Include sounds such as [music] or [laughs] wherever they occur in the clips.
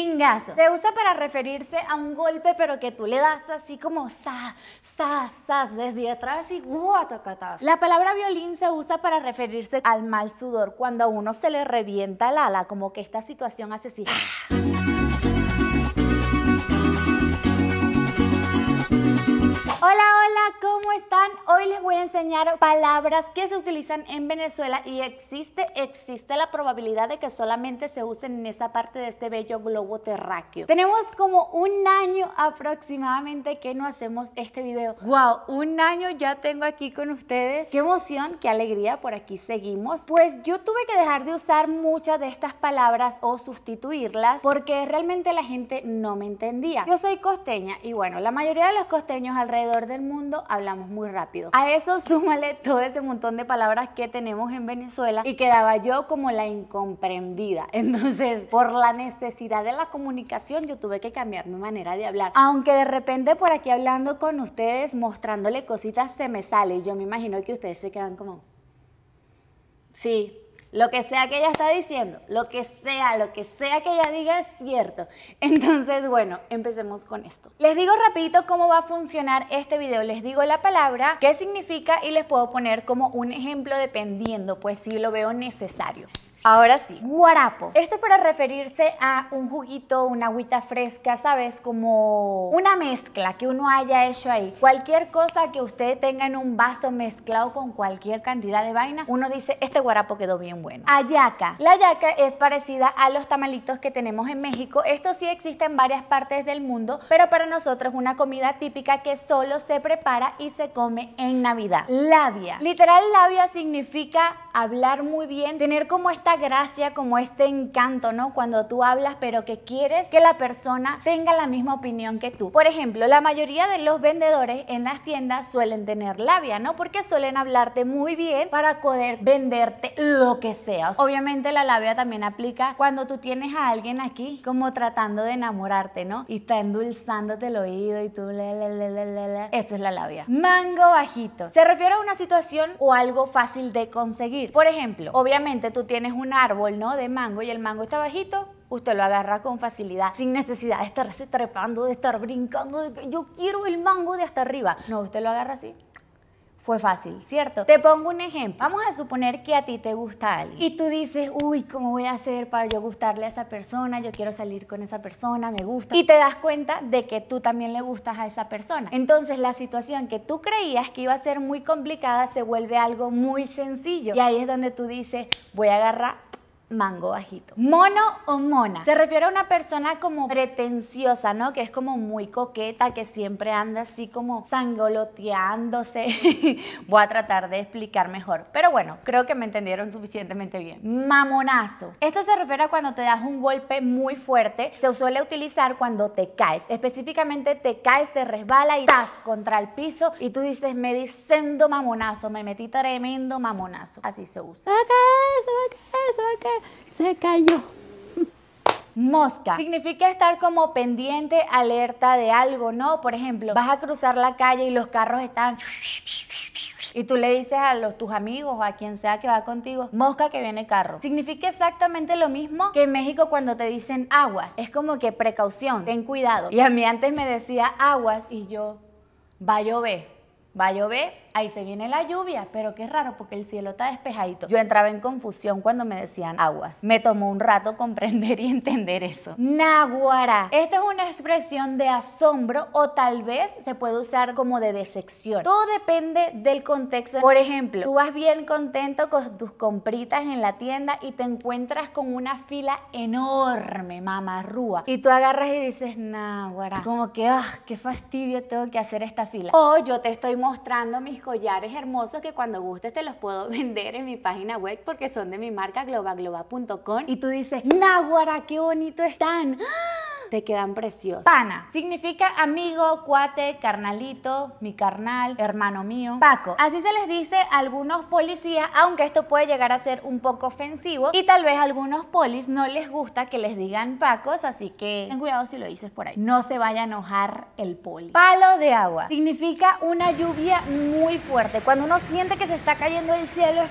Se usa para referirse a un golpe, pero que tú le das así como sa, sa, sa, desde atrás y catas! La palabra violín se usa para referirse al mal sudor, cuando a uno se le revienta el ala, como que esta situación hace así. Hola, ¿cómo están? Hoy les voy a enseñar palabras que se utilizan en Venezuela y existe, existe la probabilidad de que solamente se usen en esa parte de este bello globo terráqueo. Tenemos como un año aproximadamente que no hacemos este video. ¡Wow! Un año ya tengo aquí con ustedes. ¡Qué emoción! ¡Qué alegría! Por aquí seguimos. Pues yo tuve que dejar de usar muchas de estas palabras o sustituirlas porque realmente la gente no me entendía. Yo soy costeña y bueno, la mayoría de los costeños alrededor del mundo hablamos muy rápido. A eso súmale todo ese montón de palabras que tenemos en Venezuela y quedaba yo como la incomprendida. [laughs] Entonces, por la necesidad de la comunicación, yo tuve que cambiar mi manera de hablar. Aunque de repente por aquí hablando con ustedes, mostrándole cositas, se me sale. Yo me imagino que ustedes se quedan como... Sí, lo que sea que ella está diciendo, lo que sea, lo que sea que ella diga es cierto. [laughs] Entonces, bueno, empecemos con esto. Les digo rapidito cómo va a funcionar este video. Les digo la palabra, qué significa y les puedo poner como un ejemplo dependiendo, pues si lo veo necesario. Ahora sí, guarapo. Esto es para referirse a un juguito, una agüita fresca, ¿sabes? Como una mezcla que uno haya hecho ahí. Cualquier cosa que usted tenga en un vaso mezclado con cualquier cantidad de vaina, uno dice, este guarapo quedó bien bueno. Ayaca. La ayaca es parecida a los tamalitos que tenemos en México. Esto sí existe en varias partes del mundo, pero para nosotros es una comida típica que solo se prepara y se come en Navidad. Labia. Literal, labia significa hablar muy bien, tener como esta gracia, como este encanto, ¿no? Cuando tú hablas, pero que quieres que la persona tenga la misma opinión que tú. Por ejemplo, la mayoría de los vendedores en las tiendas suelen tener labia, ¿no? Porque suelen hablarte muy bien para poder venderte lo que sea. Obviamente la labia también aplica cuando tú tienes a alguien aquí como tratando de enamorarte, ¿no? Y está endulzándote el oído y tú le, le, le, le, le. Esa es la labia. Mango bajito. Se refiere a una situación o algo fácil de conseguir. Por ejemplo, obviamente tú tienes un un árbol, ¿no? De mango y el mango está bajito, usted lo agarra con facilidad, sin necesidad de estarse trepando, de estar brincando, de que yo quiero el mango de hasta arriba. No, usted lo agarra así fue fácil, ¿cierto? Te pongo un ejemplo. Vamos a suponer que a ti te gusta alguien y tú dices, uy, ¿cómo voy a hacer para yo gustarle a esa persona? Yo quiero salir con esa persona, me gusta. Y te das cuenta de que tú también le gustas a esa persona. Entonces la situación que tú creías que iba a ser muy complicada se vuelve algo muy sencillo. Y ahí es donde tú dices, voy a agarrar mango bajito. Mono o mona. Se refiere a una persona como pretenciosa, ¿no? Que es como muy coqueta, que siempre anda así como sangoloteándose. [laughs] Voy a tratar de explicar mejor. Pero bueno, creo que me entendieron suficientemente bien. Mamonazo. Esto se refiere a cuando te das un golpe muy fuerte. Se suele utilizar cuando te caes. Específicamente te caes, te resbala y das contra el piso y tú dices, me diciendo mamonazo, me metí tremendo mamonazo. Así se usa se cayó. Mosca. Significa estar como pendiente, alerta de algo, ¿no? Por ejemplo, vas a cruzar la calle y los carros están... Y tú le dices a los, tus amigos o a quien sea que va contigo, mosca que viene carro. Significa exactamente lo mismo que en México cuando te dicen aguas. Es como que precaución, ten cuidado. Y a mí antes me decía aguas y yo, va a llover, va a llover, ahí se viene la lluvia, pero qué raro porque el cielo está despejadito. Yo entraba en confusión cuando me decían aguas. Me tomó un rato comprender y entender eso. Naguara. Esta es una expresión de asombro o tal vez se puede usar como de decepción. Todo depende del contexto. Por ejemplo, tú vas bien contento con tus compritas en la tienda y te encuentras con una fila enorme, mamarrúa. Y tú agarras y dices, naguara. Como que, ah, qué fastidio tengo que hacer esta fila. O yo te estoy mostrando mis collares hermosos que cuando gustes te los puedo [laughs] vender en mi página web porque son de mi marca globagloba.com. Y tú dices, Náhuara, qué bonito están. ¡Ah! te quedan preciosos Pana significa amigo, cuate, carnalito, mi carnal, hermano mío. Paco, así se les dice a algunos policías, aunque esto puede llegar a ser un poco ofensivo y tal vez a algunos polis no les gusta que les digan pacos, así que ten cuidado si lo dices por ahí. No se vaya a enojar el poli. Palo de agua significa una lluvia muy fuerte. Cuando uno siente que se está cayendo del cielo, es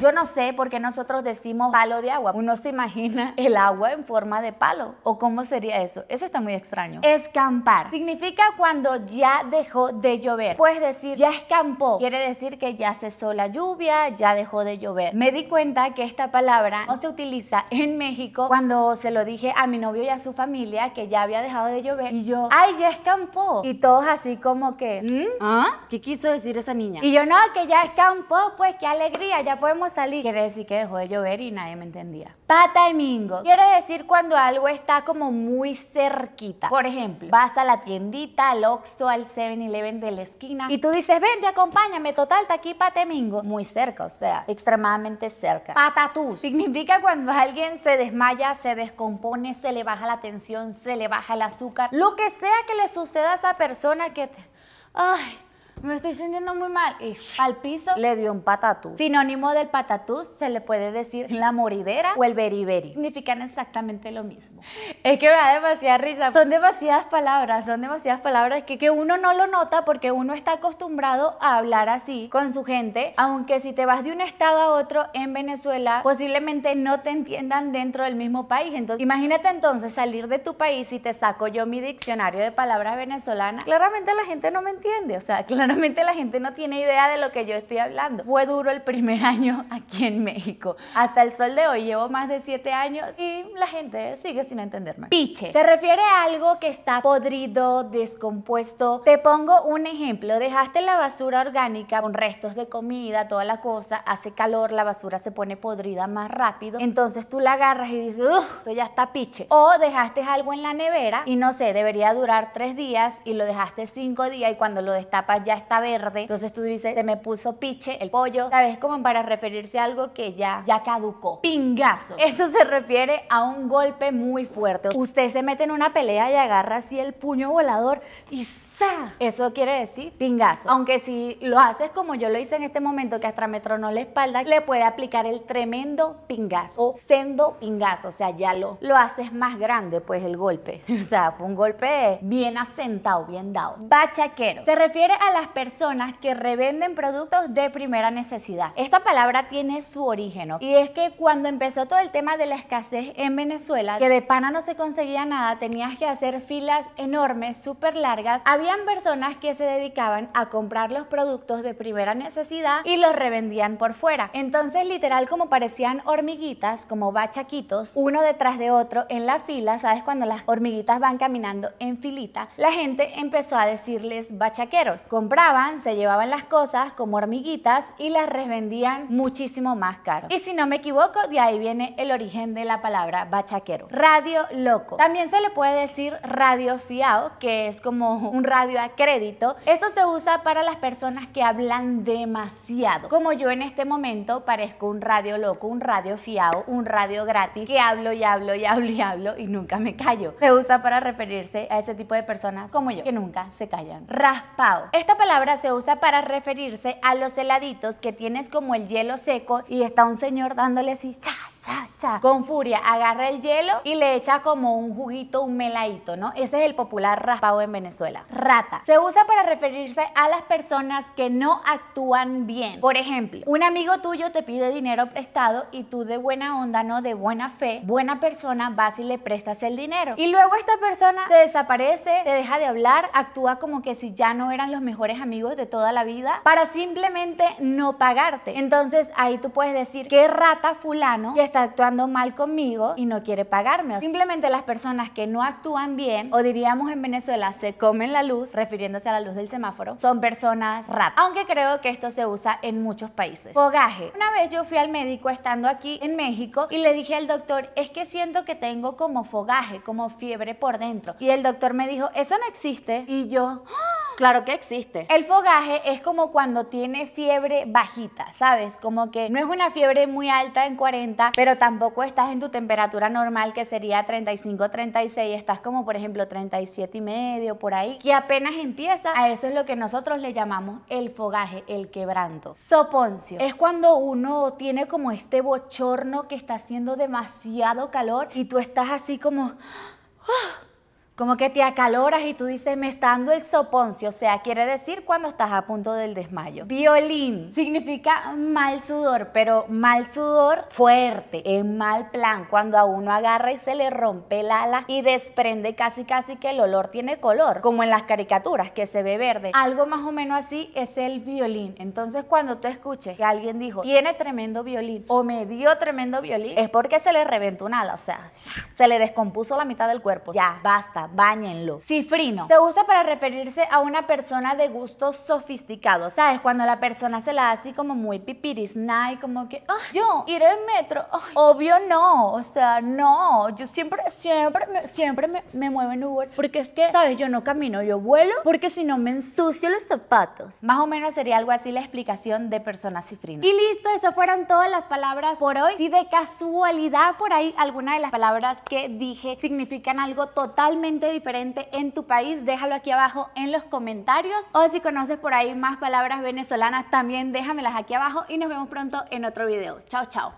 yo no sé por qué nosotros decimos palo de agua. Uno se imagina el agua en forma de palo. ¿O cómo sería eso? Eso está muy extraño. Escampar. Significa cuando ya dejó de llover. Puedes decir, ya escampó. Quiere decir que ya cesó la lluvia, ya dejó de llover. Me di cuenta que esta palabra no se utiliza en México cuando se lo dije a mi novio y a su familia que ya había dejado de llover. Y yo, ay, ya escampó. Y todos así como que, ¿Mm? ¿Ah? ¿qué quiso decir esa niña? Y yo, no, que ya escampó, pues qué alegría ya podemos salir. Quiere decir que dejó de llover y nadie me entendía. Pata y mingo. Quiere decir cuando algo está como muy cerquita. Por ejemplo, vas a la tiendita, al Oxxo, al 7-Eleven de la esquina y tú dices, vente, acompáñame, total, está aquí pata y mingo. Muy cerca, o sea, extremadamente cerca. tú Significa cuando alguien se desmaya, se descompone, se le baja la tensión, se le baja el azúcar. Lo que sea que le suceda a esa persona que... Te... Ay, me estoy sintiendo muy mal. Y al piso. Le dio un patatús. Sinónimo del patatús se le puede decir la moridera o el beriberi. Significan exactamente lo mismo. Es que me da demasiada risa. Son demasiadas palabras, son demasiadas palabras que, que uno no lo nota porque uno está acostumbrado a hablar así con su gente. Aunque si te vas de un estado a otro en Venezuela, posiblemente no te entiendan dentro del mismo país. Entonces, imagínate entonces salir de tu país y te saco yo mi diccionario de palabras venezolanas. Claramente la gente no me entiende. O sea, la gente no tiene idea de lo que yo estoy hablando. Fue duro el primer [laughs] año aquí en México. Hasta el sol de hoy llevo más de 7 años y la gente sigue sin entenderme. Piche, se refiere a algo que está podrido, descompuesto. Te pongo un ejemplo, dejaste la basura orgánica con restos de comida, toda la cosa, hace calor, la basura se pone podrida más rápido, entonces tú la agarras y dices, uff, esto ya está piche. O dejaste algo en la nevera y no sé, debería durar 3 días y lo dejaste 5 días y cuando lo destapas ya está verde. Entonces tú dices, se me puso piche el pollo. tal vez Como para referirse a algo que ya, ya caducó. Pingazo. Eso se refiere a un golpe muy fuerte. Usted se mete en una pelea y agarra así el puño volador y eso quiere decir pingazo. Aunque si lo haces como yo lo hice en este momento, que hasta me tronó la espalda, le puede aplicar el tremendo pingazo o oh. sendo pingazo. O sea, ya lo, lo haces más grande, pues el golpe. [laughs] O sea, fue un golpe bien asentado, bien dado. Bachaquero. Se refiere a las personas que revenden productos de primera necesidad. Esta palabra tiene su origen y es que cuando empezó todo el tema de la escasez en Venezuela, que de pana no se conseguía nada, tenías que hacer filas enormes, súper largas, había habían personas que se dedicaban a comprar los productos de primera necesidad y los revendían por fuera. Entonces, literal, como parecían hormiguitas, como bachaquitos, uno detrás de otro en la fila, ¿sabes? Cuando las hormiguitas van caminando en filita, la gente empezó a decirles bachaqueros. Compraban, se llevaban las cosas como hormiguitas y las revendían muchísimo más caro. Y si no me equivoco, de ahí viene el origen de la palabra bachaquero. Radio loco. También se le puede decir radio fiao, que es como un radio radio a crédito, esto se usa para las personas que hablan demasiado. Como yo en este momento parezco un radio loco, un radio fiao, un radio gratis, que hablo y hablo y hablo y hablo y nunca me callo. Se usa para referirse a ese tipo de personas como yo, que nunca se callan. Raspao. Esta palabra se usa para referirse a los heladitos que tienes como el hielo seco y está un señor dándole así, chao cha, cha, con furia, agarra el hielo y le echa como un juguito, un meladito, ¿no? Ese es el popular raspado en Venezuela. Rata. Se usa para referirse a las personas que no actúan bien. Por ejemplo, un amigo tuyo te pide dinero prestado y tú de buena onda, no de buena fe, buena persona, vas y le prestas el dinero. Y luego esta persona se desaparece, te deja de hablar, actúa como que si ya no eran los mejores amigos de toda la vida para simplemente no pagarte. Entonces ahí tú puedes decir, qué rata fulano actuando mal conmigo y no quiere pagarme. Simplemente las personas que no actúan bien, o diríamos en Venezuela, se comen la luz, refiriéndose a la luz del semáforo, son personas raras. Aunque creo que esto se usa en muchos países. Fogaje. Una vez yo fui al médico estando aquí en México y le dije al doctor, es que siento que tengo como fogaje, como fiebre por dentro. Y el doctor me dijo, eso no existe. Y yo... Claro que existe. El fogaje es como cuando tiene fiebre bajita, ¿sabes? Como que no es una fiebre muy alta en 40, pero tampoco estás en tu temperatura normal que sería 35, 36, estás como por ejemplo 37 y medio por ahí, que apenas empieza, a eso es lo que nosotros le llamamos el fogaje, el quebranto. Soponcio es cuando uno tiene como este bochorno que está haciendo demasiado calor y tú estás así como... ¡ah! como que te acaloras y tú dices, me está dando el soponcio, o sea, quiere decir cuando estás a punto del desmayo. Violín significa mal sudor, pero mal sudor fuerte, en mal plan, cuando a uno agarra y se le rompe el ala y desprende casi casi que el olor tiene color, como en las caricaturas que se ve verde. Algo más o menos así es el violín. Entonces cuando tú escuches que alguien dijo, tiene tremendo violín o me dio tremendo violín, es porque se le reventó un ala, o sea, [laughs] se le descompuso la mitad del cuerpo. Ya, basta báñenlo. Cifrino. Se usa para referirse a una persona de gustos sofisticados. ¿Sabes? Cuando la persona se la hace como muy pipiris, Y como que, yo, ir al metro. obvio no. O sea, no. Yo siempre, siempre, siempre me, me muevo en Uber. Porque es que, ¿sabes? Yo no camino, yo vuelo. Porque si no me ensucio los zapatos. Más o menos sería algo así la explicación de persona cifrino. Y listo, esas fueron todas las palabras por hoy. Si de casualidad por ahí alguna de las palabras que dije significan algo totalmente diferente en tu país, déjalo aquí abajo en los comentarios. O si conoces por ahí más palabras venezolanas, también déjamelas aquí abajo y nos vemos pronto en otro video. Chao, chao.